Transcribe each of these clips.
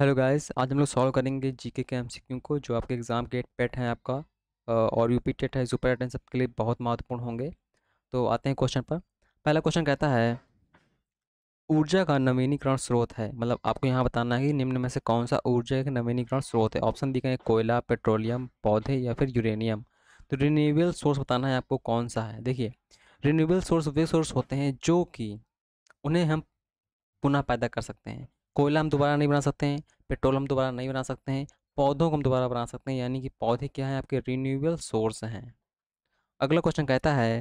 Hello guys आज हम लोग सॉल्व करेंगे जीके के एमसीक्यू को जो आपके एग्ज़ाम के पेट हैं आपका और यूपी टेट है सुपर अटेंड सबके लिए बहुत महत्वपूर्ण होंगे तो आते हैं क्वेश्चन पर पहला क्वेश्चन कहता है ऊर्जा का नवीनीकरण स्रोत है मतलब आपको यहाँ बताना है कि निम्न में से कौन सा ऊर्जा का नवीनीकरण स्रोत है ऑप्शन दिखाए कोयला पेट्रोलियम पौधे या फिर यूरेनियम तो रिन्यूएबल सोर्स बताना है आपको कौन सा है देखिए रिन्यूएबल सोर्स वे सोर्स होते हैं जो कि उन्हें हम पुनः पैदा कर सकते हैं कोयला हम दोबारा नहीं बना सकते हैं पेट्रोल हम दोबारा नहीं बना सकते हैं पौधों को हम दोबारा बना सकते हैं यानी कि पौधे क्या हैं आपके रिन्यूएबल सोर्स हैं अगला क्वेश्चन कहता है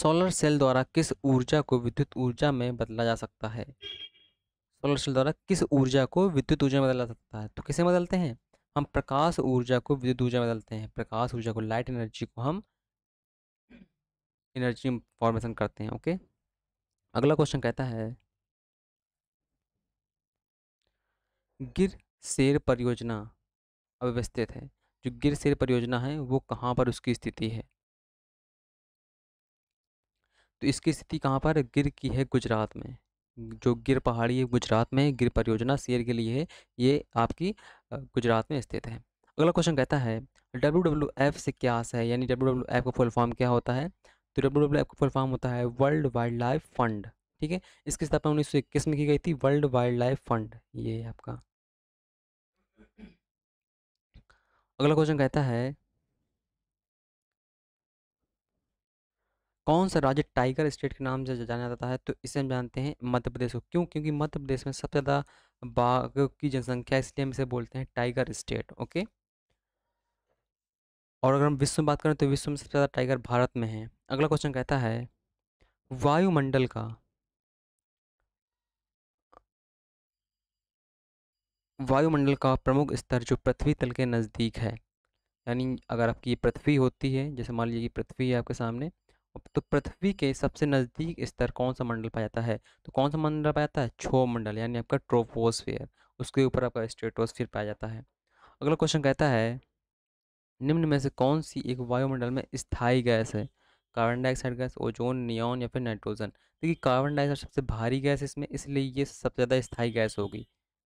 सोलर सेल द्वारा किस ऊर्जा को विद्युत ऊर्जा में बदला जा सकता है सोलर सेल द्वारा किस ऊर्जा को विद्युत ऊर्जा में बदला जा सकता है तो किसे बदलते हैं हम प्रकाश ऊर्जा को विद्युत ऊर्जा में बदलते हैं प्रकाश ऊर्जा को लाइट एनर्जी को हम एनर्जी फॉर्मेशन करते हैं ओके अगला क्वेश्चन कहता है गिर शेर परियोजना अव्यवस्थित है जो गिर शेर परियोजना है वो कहाँ पर उसकी स्थिति है तो इसकी स्थिति कहाँ पर गिर की है गुजरात में जो गिर पहाड़ी है गुजरात में गिर परियोजना शेर के लिए है ये आपकी गुजरात में स्थित है अगला क्वेश्चन कहता है डब्ल्यू डब्ल्यू एफ से क्या आशा है यानी डब्ल्यू डब्ल्यू एफ का फुल फॉर्म क्या होता है तो डब्ल्यू डब्ल्यू एफ का फुल फॉर्म होता है वर्ल्ड वाइल्ड लाइफ फंड ठीक है इसकी स्थापना अच्छा। उन्नीस सौ इक्कीस में की गई थी वर्ल्ड वाइल्ड लाइफ फंड ये है आपका अगला क्वेश्चन कहता है कौन सा राज्य टाइगर स्टेट के नाम से जाना जाता है तो इसे हम जानते हैं मध्य प्रदेश को क्यों क्योंकि मध्य प्रदेश में सबसे ज़्यादा बाघ की जनसंख्या इसलिए हम इसे बोलते हैं टाइगर स्टेट ओके और अगर हम विश्व में बात करें तो विश्व में सबसे ज़्यादा टाइगर भारत में है अगला क्वेश्चन कहता है वायुमंडल का वायुमंडल का प्रमुख स्तर जो पृथ्वी तल के नज़दीक है यानी अगर आपकी ये पृथ्वी होती है जैसे मान लीजिए कि पृथ्वी है आपके सामने तो पृथ्वी के सबसे नज़दीक स्तर कौन सा मंडल पाया जाता है तो कौन सा मंडल पाया जाता है छो मंडल यानी आपका ट्रोपोस्फेयर उसके ऊपर आपका स्टेटोस्फेयर पाया जाता है अगला क्वेश्चन कहता है निम्न में से कौन सी एक वायुमंडल में स्थायी गैस है carbon dioxide gas ozone neon या फिर नाइट्रोजन देखिए कार्बन डाइऑक्साइड सबसे भारी गैस है इसमें इसलिए ये सबसे ज़्यादा स्थायी गैस होगी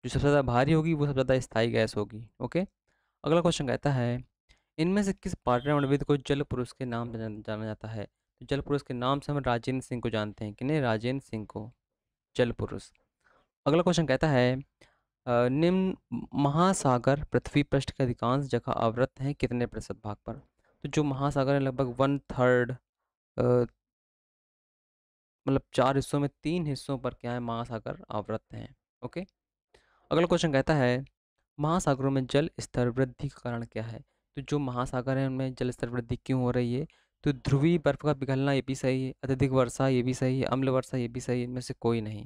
जो सबसे ज़्यादा भारी होगी वो सबसे ज़्यादा स्थायी गैस होगी ओके अगला क्वेश्चन कहता है इनमें से किस पाटन को जल पुरुष के नाम से जाना जाता है तो जल पुरुष के नाम से हम राजेंद्र सिंह को जानते हैं कि नहीं राजेंद्र सिंह को जल पुरुष अगला क्वेश्चन कहता है निम्न महासागर पृथ्वी पृष्ठ के अधिकांश जगह आवृत हैं कितने प्रतिशत भाग पर तो जो महासागर है लगभग वन थर्ड मतलब चार हिस्सों में तीन हिस्सों पर क्या है महासागर आवृत हैं ओके अगला क्वेश्चन कहता है महासागरों में जल स्तर वृद्धि का कारण क्या है तो जो महासागर है उनमें जल स्तर वृद्धि क्यों हो रही है तो ध्रुवीय बर्फ का पिघलना ये भी सही है अत्यधिक वर्षा ये भी सही है अम्ल वर्षा ये भी सही है इनमें से कोई नहीं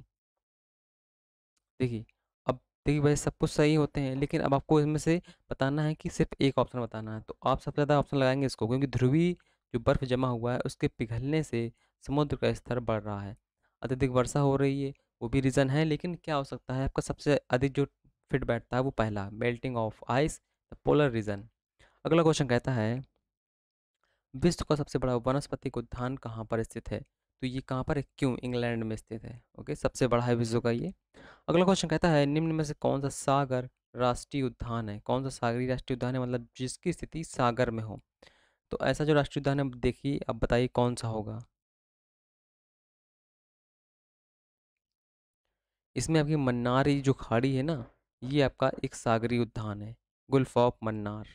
देखिए अब देखिए भाई सब कुछ सही होते हैं लेकिन अब आपको इसमें से बताना है कि सिर्फ एक ऑप्शन बताना है तो आप सबसे ज़्यादा ऑप्शन लगाएंगे इसको क्योंकि ध्रुवीय जो बर्फ जमा हुआ है उसके पिघलने से समुद्र का स्तर बढ़ रहा है अत्यधिक वर्षा हो रही है वो भी रीज़न है लेकिन क्या हो सकता है आपका सबसे अधिक जो फिट बैठता है वो पहला melting of ice the polar region अगला क्वेश्चन कहता है विश्व का सबसे बड़ा वनस्पति उद्यान कहाँ पर स्थित है तो ये कहाँ पर है क्यों इंग्लैंड में स्थित है ओके सबसे बड़ा है विश्व का ये अगला क्वेश्चन कहता है निम्न में से कौन सा सागर राष्ट्रीय उद्यान है कौन सा सागरी राष्ट्रीय उद्यान है मतलब जिसकी स्थिति सागर में हो तो ऐसा जो राष्ट्रीय उद्यान है देखिए अब बताइए कौन सा होगा इसमें आपकी मन्नारी जो खाड़ी है ना ये आपका एक सागरी उद्यान है गुल्फ ऑफ मन्नार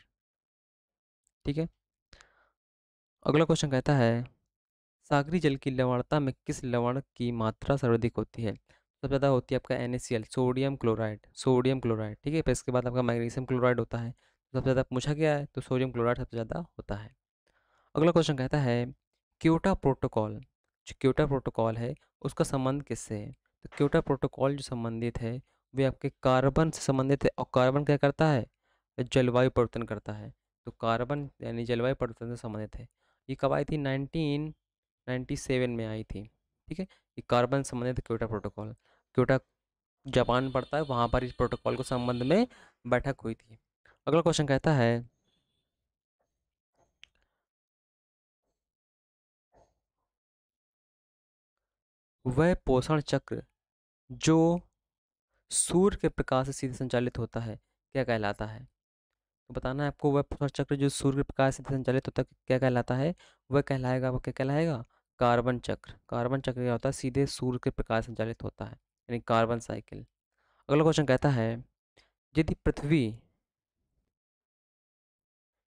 ठीक है अगला क्वेश्चन कहता है सागरी जल की लवणता में किस लवण की मात्रा सर्वाधिक होती है सबसे ज़्यादा होती है आपका एन सोडियम क्लोराइड सोडियम क्लोराइड ठीक है फिर इसके बाद आपका मैग्नीशियम क्लोराइड होता है सबसे ज़्यादा पूछा गया है तो सोडियम क्लोराइड सबसे ज़्यादा होता है अगला क्वेश्चन कहता है क्योटा प्रोटोकॉल जो क्योटा प्रोटोकॉल है उसका संबंध किससे है तो क्योटा प्रोटोकॉल जो संबंधित है वे आपके कार्बन से संबंधित है और कार्बन क्या करता है जलवायु परिवर्तन करता है तो कार्बन यानी जलवायु परिवर्तन से संबंधित है ये कब आई थी नाइनटीन नाइन्टी सेवन में आई थी ठीक है ये कार्बन संबंधित क्योटा प्रोटोकॉल क्योटा जापान पड़ता है वहाँ पर इस प्रोटोकॉल के संबंध में बैठक हुई थी अगला क्वेश्चन कहता है वह पोषण चक्र जो सूर्य के प्रकाश से सीधे संचालित होता है क्या कहलाता है तो बताना है आपको वह फसल चक्र जो सूर्य के प्रकाश से सीधे संचालित होता है क्या कहलाता है वह कहलाएगा वह क्या कहलाएगा कार्बन चक्र कार्बन चक्र क्या होता है सीधे सूर्य के प्रकाश संचालित होता है यानी कार्बन साइकिल अगला क्वेश्चन कहता है यदि पृथ्वी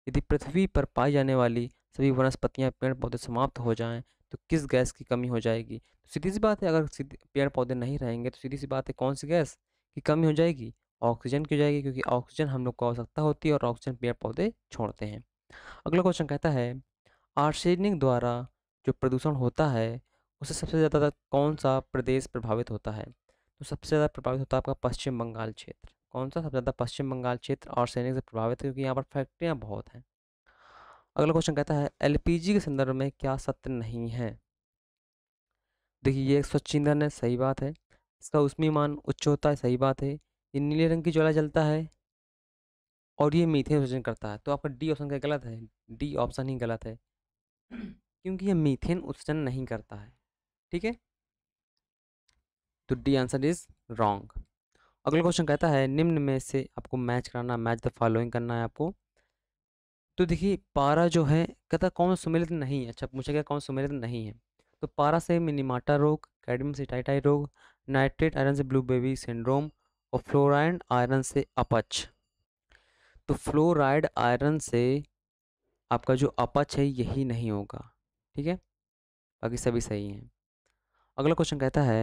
यदि पृथ्वी पर पाई जाने वाली सभी वनस्पतियाँ पेड़ पौधे समाप्त हो जाएं तो किस गैस की कमी हो जाएगी तो सीधी सी बात है अगर पेड़ पौधे नहीं रहेंगे तो सीधी सी बात है कौन सी गैस की कमी हो जाएगी ऑक्सीजन की हो जाएगी क्योंकि ऑक्सीजन हम लोग को आवश्यकता होती है और ऑक्सीजन पेड़ पौधे छोड़ते हैं अगला क्वेश्चन कहता है आर्सेनिक द्वारा जो प्रदूषण होता है उससे सबसे ज़्यादा कौन सा प्रदेश प्रभावित होता है तो सबसे ज़्यादा प्रभावित होता है आपका पश्चिम बंगाल क्षेत्र कौन सा सबसे ज़्यादा पश्चिम बंगाल क्षेत्र आर्सेनिक से प्रभावित है क्योंकि यहाँ पर फैक्ट्रियाँ बहुत हैं अगला क्वेश्चन कहता है एलपीजी के संदर्भ में क्या सत्य नहीं है देखिए ये एक स्वच्छ ईंधन है सही बात है इसका उसमें मान उच्च होता है सही बात है ये नीले रंग की ज्वाला जलता है और ये मीथेन उत्सर्जन करता है तो आपका डी ऑप्शन क्या गलत है डी ऑप्शन ही गलत है क्योंकि ये मीथेन उत्सर्जन नहीं करता है ठीक है तो डी आंसर इज रॉन्ग अगला क्वेश्चन कहता है निम्न में से आपको मैच कराना मैच द फॉलोइंग करना है आपको तो देखिए पारा जो है कहता कौन सुमिलित नहीं है अच्छा पूछा गया कौन सुमिलित नहीं है तो पारा से मिनीमाटा रोग कैडमियम से टाइटाई रोग नाइट्रेट आयरन से ब्लू बेबी सिंड्रोम और फ्लोराइड आयरन से अपच तो फ्लोराइड आयरन से आपका जो अपच है यही नहीं होगा ठीक है बाकी सभी सही हैं अगला क्वेश्चन कहता है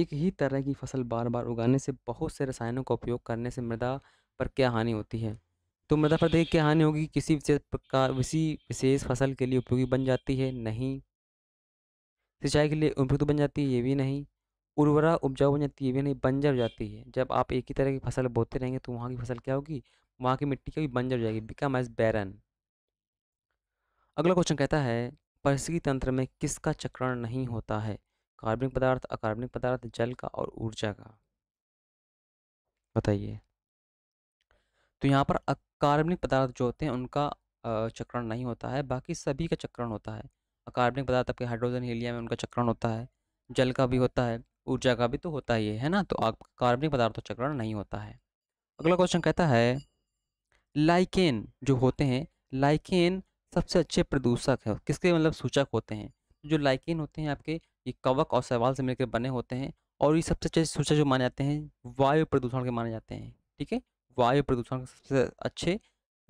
एक ही तरह की फसल बार बार उगाने से बहुत से रसायनों का उपयोग करने से मृदा पर क्या हानि होती है तो मृदा पर की हानि होगी किसी विशेष प्रकार किसी विशेष फसल के लिए उपयोगी बन जाती है नहीं सिंचाई के लिए उपयुक्त बन जाती है ये भी नहीं उर्वरा उपजाऊ बन जाती है ये भी नहीं बंजर हो जाती है जब आप एक ही तरह की फसल बोते रहेंगे तो वहाँ की फसल क्या होगी वहाँ की मिट्टी कभी बंजर बंजर जाएगी बिकम एज बैरन अगला क्वेश्चन कहता है परिस्थिति तंत्र में किसका चक्रण नहीं होता है कार्बनिक पदार्थ अकार्बनिक पदार्थ जल का और ऊर्जा का बताइए तो यहाँ पर अकार्बनिक पदार्थ जो होते हैं उनका चक्रण नहीं होता है बाकी सभी का चक्रण होता है अकार्बनिक पदार्थ आपके हाइड्रोजन हीलियम में उनका चक्रण होता है जल का भी होता है ऊर्जा का भी तो होता ही है ना तो कार्बनिक पदार्थ चक्रण नहीं होता है अगला क्वेश्चन कहता है लाइकेन जो होते हैं लाइकेन सबसे अच्छे प्रदूषक है किसके मतलब सूचक होते हैं तो जो लाइकेन होते हैं आपके ये कवक और सवाल से मिलकर बने होते हैं और ये सबसे अच्छे सूचक जो माने जाते हैं वायु प्रदूषण के माने जाते हैं ठीक है वायु प्रदूषण के सबसे अच्छे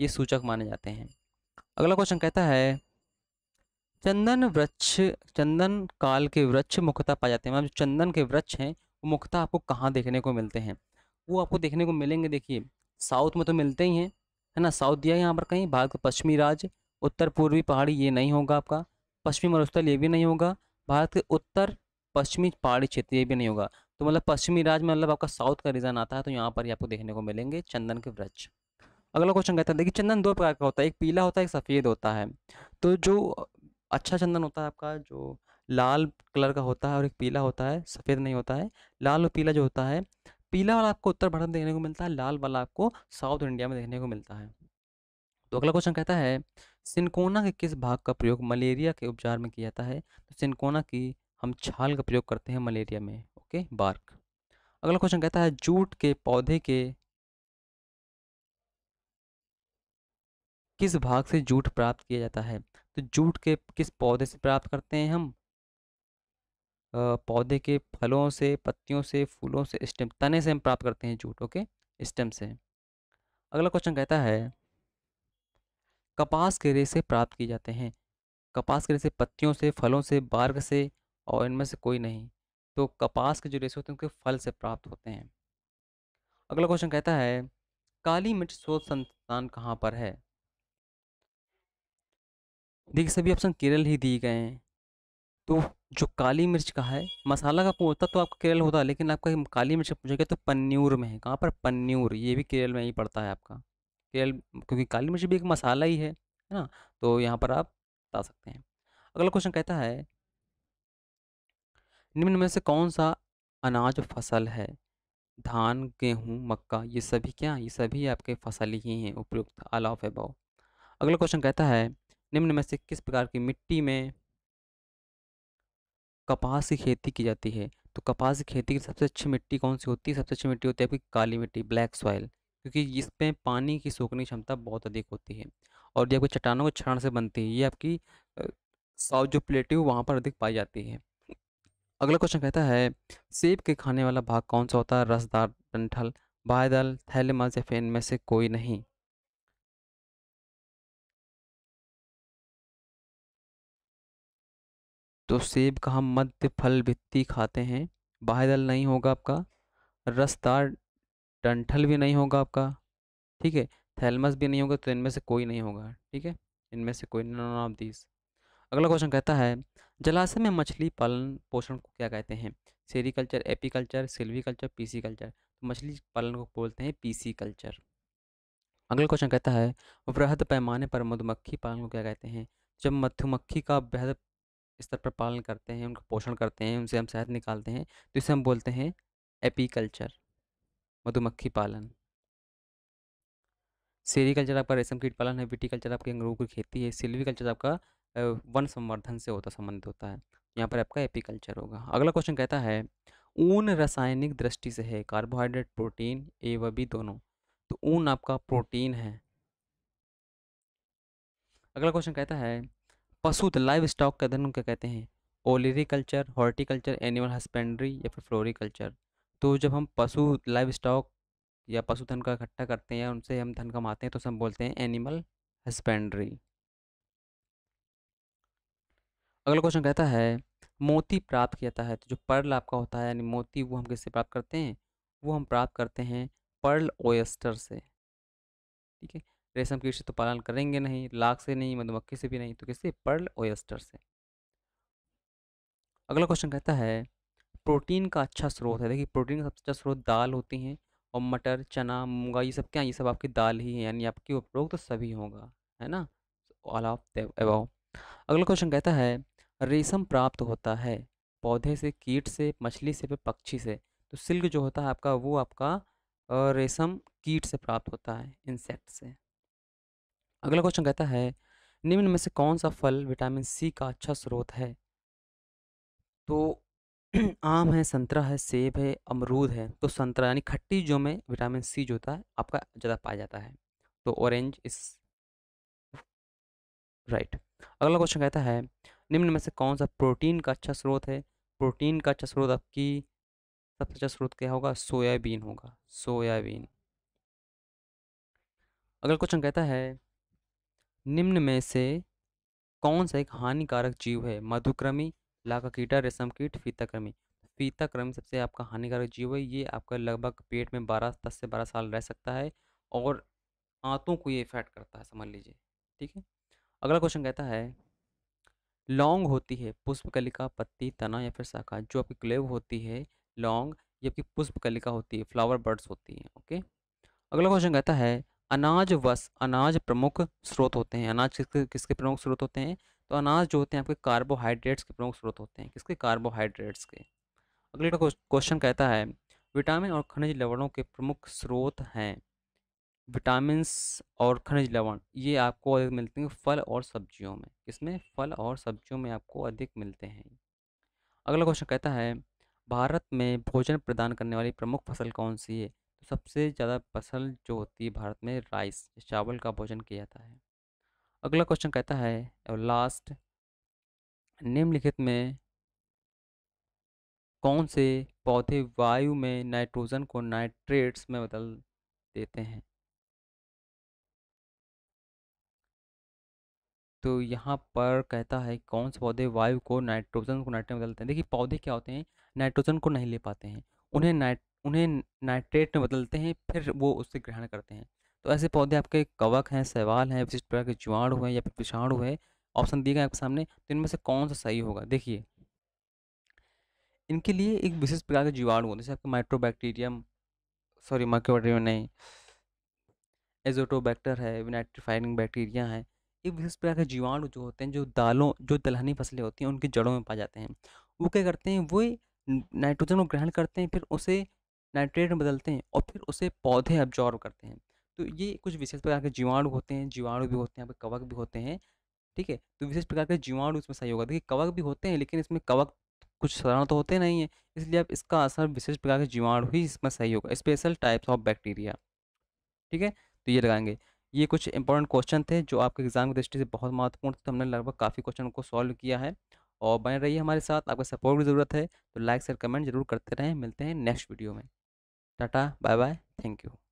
ये सूचक माने जाते हैं अगला क्वेश्चन कहता है चंदन वृक्ष चंदन काल के वृक्ष मुख्यतः पाए जाते हैं मतलब चंदन के वृक्ष हैं वो मुख्यतः आपको कहाँ देखने को मिलते हैं वो आपको देखने को मिलेंगे देखिए साउथ में तो मिलते ही हैं है ना साउथ दिया यहाँ पर कहीं भारत का पश्चिमी राज्य उत्तर पूर्वी पहाड़ी ये नहीं होगा आपका पश्चिमी मरुस्थल ये भी नहीं होगा भारत के उत्तर पश्चिमी पहाड़ी क्षेत्र ये भी नहीं होगा तो मतलब पश्चिमी राज्य में मतलब आपका साउथ का रीजन आता है तो यहाँ पर ही आपको देखने को मिलेंगे चंदन के वृक्ष अगला क्वेश्चन कहता है देखिए चंदन दो प्रकार का होता है एक पीला होता है एक सफ़ेद होता है तो जो अच्छा चंदन होता है आपका जो लाल कलर का होता है और एक पीला होता है सफ़ेद नहीं होता है लाल और पीला जो होता है पीला वाला आपको उत्तर भारत में देखने को मिलता है लाल वाला आपको साउथ इंडिया में देखने को मिलता है तो अगला क्वेश्चन कहता है सिनकोना के किस भाग का प्रयोग मलेरिया के उपचार में किया जाता है तो सिनकोना की हम छाल का प्रयोग करते हैं मलेरिया में ओके बार्क अगला क्वेश्चन कहता है जूट के पौधे के किस भाग से जूट प्राप्त किया जाता है तो जूट के किस पौधे से प्राप्त करते हैं हम पौधे के फलों से पत्तियों से फूलों से स्टेम तने से हम प्राप्त करते हैं जूट ओके स्टेम से अगला क्वेश्चन कहता है कपास के रेसे प्राप्त किए जाते हैं कपास के रेसे पत्तियों से फलों से बार्ग से और इनमें से कोई नहीं तो कपास के जो रेशे होते हैं उनके फल से प्राप्त होते हैं अगला क्वेश्चन कहता है काली मिर्च शोध संस्थान कहाँ पर है देखिए सभी ऑप्शन केरल ही दिए गए हैं तो जो काली मिर्च का है मसाला का पूछता तो आपका केरल होता है लेकिन आपका काली मिर्च पूछा गया तो पन्यूर में है कहाँ पर पन्यूर ये भी केरल में ही पड़ता है आपका केरल क्योंकि काली मिर्च भी एक मसाला ही है है ना तो यहाँ पर आप बता सकते हैं अगला क्वेश्चन कहता है निम्न में से कौन सा अनाज फसल है धान गेहूँ मक्का ये सभी क्या ये सभी आपके फसल ही हैं उपयुक्त आल ऑफ एबाव अगला क्वेश्चन कहता है निम्न में से किस प्रकार की मिट्टी में कपास की खेती की जाती है तो कपास की खेती की सबसे अच्छी मिट्टी कौन सी होती है सबसे अच्छी मिट्टी होती है आपकी काली मिट्टी ब्लैक सॉइल क्योंकि इसमें पानी की सोखने की क्षमता बहुत अधिक होती है और ये आपकी चट्टानों को क्षरण से बनती है ये आपकी साउथ जो प्लेटें वहाँ पर अधिक पाई जाती है अगला क्वेश्चन कहता है सेब के खाने वाला भाग कौन सा होता है रसदार डंठल बायदल थैलेमस या फेन में से कोई नहीं तो सेब का हम मध्य फल भित्ती खाते हैं बाहदल नहीं होगा आपका रसदार डंठल भी नहीं होगा आपका ठीक है थैलमस भी नहीं होगा तो इनमें से कोई नहीं होगा ठीक है इनमें से कोई नॉन ऑफ दीज अगला क्वेश्चन कहता है जलाशय में मछली पालन पोषण को क्या कहते हैं sericulture apiculture silviculture pisciculture तो मछली पालन को बोलते हैं पीसी कल्चर अगला क्वेश्चन कहता है वृहद पैमाने पर मधुमक्खी पालन को क्या कहते हैं जब मधुमक्खी का वृहद स्तर पर पालन करते हैं उनका पोषण करते हैं उनसे हम शहद निकालते हैं तो इसे हम बोलते हैं कल्चर मधुमक्खी पालन सेरीकल्चर आपका रेशम कीट पालन है विटी कल्चर आपके अंगूर की खेती है सिल्वी कल्चर आपका वन संवर्धन से होता संबंधित होता है यहाँ पर आपका एपिकल्चर होगा अगला क्वेश्चन कहता है ऊन रासायनिक दृष्टि से है कार्बोहाइड्रेट प्रोटीन ए व बी दोनों तो ऊन आपका प्रोटीन है अगला क्वेश्चन कहता है पशु तो लाइव स्टॉक का धन क्या कहते हैं ओलेरिकल्चर हॉर्टिकल्चर एनिमल हस्बेंड्री या फिर फ्लोरिकल्चर तो जब हम पशु लाइव स्टॉक या पशुधन का इकट्ठा करते हैं या उनसे हम धन कमाते हैं तो हम बोलते हैं एनिमल हस्बेंड्री अगला क्वेश्चन कहता है मोती प्राप्त किया जाता है तो जो पर्ल आपका होता है यानी मोती वो हम किससे प्राप्त करते हैं वो हम प्राप्त करते हैं पर्ल ओएस्टर से ठीक है रेशम कीट से तो पालन करेंगे नहीं लाख से नहीं मधुमक्खी से भी नहीं तो किससे पर्ल ओएस्टर से अगला क्वेश्चन कहता है प्रोटीन का अच्छा स्रोत है देखिए प्रोटीन का सबसे अच्छा स्रोत दाल होती हैं और मटर चना मूंगा ये सब क्या ये सब आपकी दाल ही है यानी आपकी उपरोक्त तो सभी होगा है ना ऑल ऑफ अगला क्वेश्चन कहता है रेशम प्राप्त होता है पौधे से कीट से मछली से फिर पक्षी से तो सिल्क जो होता है आपका वो आपका रेशम कीट से प्राप्त होता है इंसेक्ट से अगला क्वेश्चन कहता है निम्न में से कौन सा फल विटामिन सी का अच्छा स्रोत है तो आम है संतरा है सेब है अमरूद है तो संतरा यानी खट्टी जो में विटामिन सी जो होता है आपका ज़्यादा पाया जाता है तो ऑरेंज इस राइट अगला क्वेश्चन कहता है निम्न में से कौन सा प्रोटीन का अच्छा स्रोत है प्रोटीन का अच्छा स्रोत आपकी सबसे अच्छा स्रोत क्या होगा सोयाबीन होगा सोयाबीन अगला क्वेश्चन कहता है निम्न में से कौन सा एक हानिकारक जीव है मधुक्रमी लाका कीटा रेशम कीट फीताक्रमी फीताक्रमी सबसे आपका हानिकारक जीव है ये आपका लगभग पेट में बारह दस से बारह साल रह सकता है और आंतों को ये इफेक्ट करता है समझ लीजिए ठीक है अगला क्वेश्चन कहता है लॉन्ग होती है पुष्पकलिका पत्ती तना या फिर शाखा जो आपकी क्लेव होती है लॉन्ग ये आपकी पुष्पकलिका होती है फ्लावर बर्ड्स होती हैं ओके अगला क्वेश्चन कहता है अनाज वस अनाज प्रमुख स्रोत होते हैं अनाज किसके किसके प्रमुख स्रोत होते हैं तो अनाज जो होते हैं आपके कार्बोहाइड्रेट्स के प्रमुख स्रोत होते हैं किसके कार्बोहाइड्रेट्स के अगले क्वेश्चन कहता है विटामिन और खनिज लवणों के प्रमुख स्रोत हैं विटामिन और खनिज लवण ये आपको अधिक मिलते हैं फल और सब्जियों में इसमें फल और सब्जियों में आपको अधिक मिलते हैं अगला क्वेश्चन कहता है भारत में भोजन प्रदान करने वाली प्रमुख फसल कौन सी है तो सबसे ज़्यादा फसल जो होती है भारत में राइस चावल का भोजन किया जाता है अगला क्वेश्चन कहता है और लास्ट निम्नलिखित में कौन से पौधे वायु में नाइट्रोजन को नाइट्रेट्स में बदल देते हैं तो यहाँ पर कहता है कौन से पौधे वायु को नाइट्रोजन को नाइट्रेट में बदलते हैं देखिए पौधे क्या होते हैं नाइट्रोजन को नहीं ले पाते हैं उन्हें नाइट उन्हें नाइट्रेट में बदलते हैं फिर वो उससे ग्रहण करते हैं तो ऐसे पौधे आपके कवक हैं सवाल हैं विशिष्ट प्रकार के जुआड़ हैं या फिर पिछाड़ू हुए ऑप्शन दिए गए आपके सामने तो इनमें से कौन सा सही होगा देखिए इनके लिए एक विशेष प्रकार के जीवाणु होते हैं जैसे आपके माइट्रोबैक्टीरियम सॉरी माइक्रोबैक्टीरियम नहीं एजोटोबैक्टर है नाइट्रीफाइनिंग बैक्टीरिया है एक विशेष प्रकार के जीवाणु जो होते हैं जो दालों जो दलहनी फसलें होती हैं उनकी जड़ों में पाए जाते हैं वो क्या करते हैं वो नाइट्रोजन को ग्रहण करते हैं फिर उसे नाइट्रेट में बदलते हैं और फिर उसे पौधे अब्जॉर्व करते हैं तो ये कुछ विशेष प्रकार के जीवाणु होते हैं जीवाणु भी होते हैं यहाँ कवक भी होते हैं ठीक है तो विशेष प्रकार के जीवाणु इसमें सही होगा देखिए कवक भी होते हैं लेकिन इसमें कवक कुछ साधारण तो होते नहीं है इसलिए अब इसका असर विशेष प्रकार के जीवाणु ही इसमें सही होगा स्पेशल टाइप्स ऑफ बैक्टीरिया ठीक है तो ये लगाएंगे ये कुछ इंपॉर्टेंट क्वेश्चन थे जो आपके एग्जाम की दृष्टि से बहुत महत्वपूर्ण थे तो हमने लगभग काफ़ी क्वेश्चन को सॉल्व किया है और बने रहिए हमारे साथ आपका सपोर्ट की ज़रूरत है तो लाइक शेयर कमेंट जरूर करते रहें मिलते हैं नेक्स्ट वीडियो में tata bye bye thank you